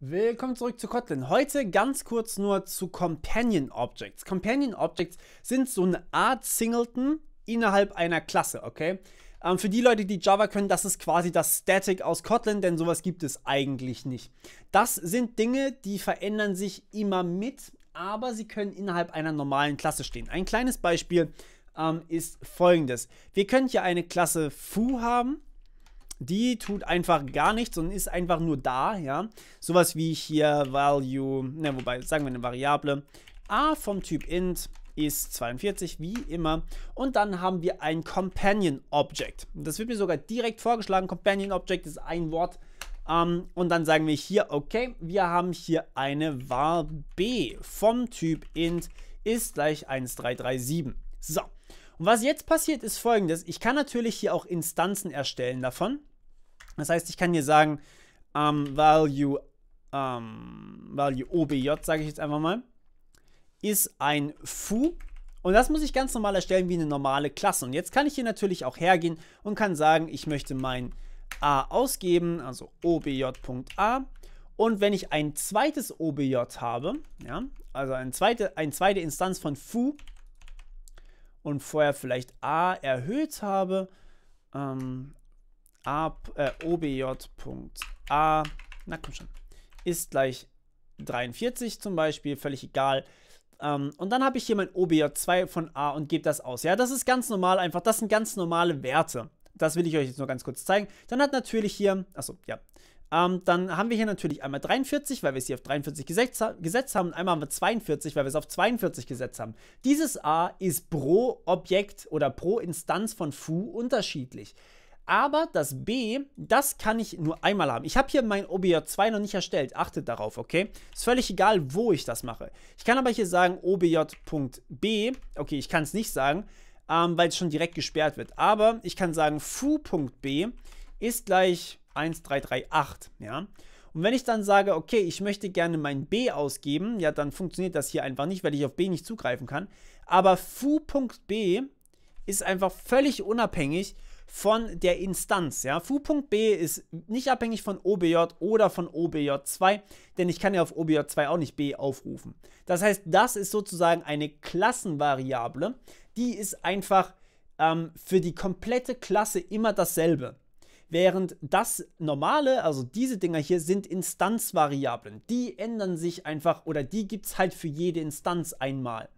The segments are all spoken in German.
Willkommen zurück zu Kotlin. Heute ganz kurz nur zu Companion Objects. Companion Objects sind so eine Art Singleton innerhalb einer Klasse, okay? Ähm, für die Leute, die Java können, das ist quasi das Static aus Kotlin, denn sowas gibt es eigentlich nicht. Das sind Dinge, die verändern sich immer mit, aber sie können innerhalb einer normalen Klasse stehen. Ein kleines Beispiel ähm, ist folgendes. Wir können hier eine Klasse foo haben die tut einfach gar nichts und ist einfach nur da, ja. Sowas wie hier Value, ne, wobei, sagen wir eine Variable, a vom Typ int ist 42, wie immer. Und dann haben wir ein Companion Object. Das wird mir sogar direkt vorgeschlagen. Companion Object ist ein Wort. Ähm, und dann sagen wir hier, okay, wir haben hier eine Wahl b vom Typ int ist gleich 1337. So. Und was jetzt passiert ist folgendes. Ich kann natürlich hier auch Instanzen erstellen davon. Das heißt, ich kann hier sagen, um, value, um, value OBJ, sage ich jetzt einfach mal, ist ein foo. Und das muss ich ganz normal erstellen wie eine normale Klasse. Und jetzt kann ich hier natürlich auch hergehen und kann sagen, ich möchte mein a ausgeben, also obj.a. Und wenn ich ein zweites obj habe, ja, also eine zweite, eine zweite Instanz von foo und vorher vielleicht a erhöht habe, ähm, äh, obj.a, na komm schon, ist gleich 43 zum Beispiel, völlig egal. Ähm, und dann habe ich hier mein obj2 von a und gebe das aus. Ja, das ist ganz normal einfach, das sind ganz normale Werte. Das will ich euch jetzt nur ganz kurz zeigen. Dann hat natürlich hier, achso, ja, ähm, dann haben wir hier natürlich einmal 43, weil wir es hier auf 43 gesetzt, gesetzt haben. Und einmal haben wir 42, weil wir es auf 42 gesetzt haben. Dieses a ist pro Objekt oder pro Instanz von foo unterschiedlich. Aber das B, das kann ich nur einmal haben. Ich habe hier mein OBJ2 noch nicht erstellt. Achtet darauf, okay? Ist völlig egal, wo ich das mache. Ich kann aber hier sagen obj.b. Okay, ich kann es nicht sagen, ähm, weil es schon direkt gesperrt wird. Aber ich kann sagen foo.b ist gleich 1338, ja? Und wenn ich dann sage, okay, ich möchte gerne mein B ausgeben, ja, dann funktioniert das hier einfach nicht, weil ich auf B nicht zugreifen kann. Aber foo.b ist einfach völlig unabhängig von der Instanz. Ja? Foo.b ist nicht abhängig von OBJ oder von OBJ2, denn ich kann ja auf OBJ2 auch nicht b aufrufen. Das heißt, das ist sozusagen eine Klassenvariable, die ist einfach ähm, für die komplette Klasse immer dasselbe. Während das normale, also diese Dinger hier, sind Instanzvariablen. Die ändern sich einfach oder die gibt es halt für jede Instanz einmal.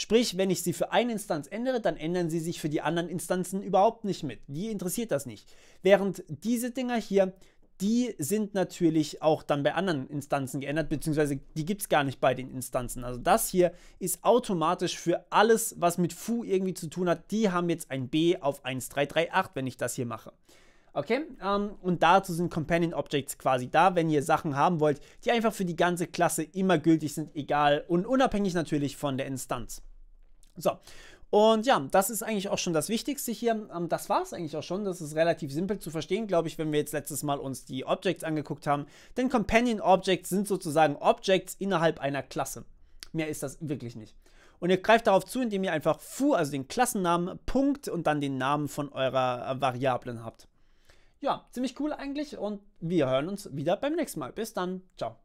Sprich, wenn ich sie für eine Instanz ändere, dann ändern sie sich für die anderen Instanzen überhaupt nicht mit. Die interessiert das nicht. Während diese Dinger hier, die sind natürlich auch dann bei anderen Instanzen geändert, beziehungsweise die gibt es gar nicht bei den Instanzen. Also das hier ist automatisch für alles, was mit Foo irgendwie zu tun hat. Die haben jetzt ein B auf 1338, wenn ich das hier mache. Okay, ähm, und dazu sind Companion Objects quasi da, wenn ihr Sachen haben wollt, die einfach für die ganze Klasse immer gültig sind, egal und unabhängig natürlich von der Instanz. So, und ja, das ist eigentlich auch schon das Wichtigste hier. Ähm, das war es eigentlich auch schon. Das ist relativ simpel zu verstehen, glaube ich, wenn wir jetzt letztes Mal uns die Objects angeguckt haben. Denn Companion Objects sind sozusagen Objects innerhalb einer Klasse. Mehr ist das wirklich nicht. Und ihr greift darauf zu, indem ihr einfach foo, also den Klassennamen, Punkt und dann den Namen von eurer äh, Variablen habt ja, ziemlich cool eigentlich und wir hören uns wieder beim nächsten Mal. Bis dann, ciao.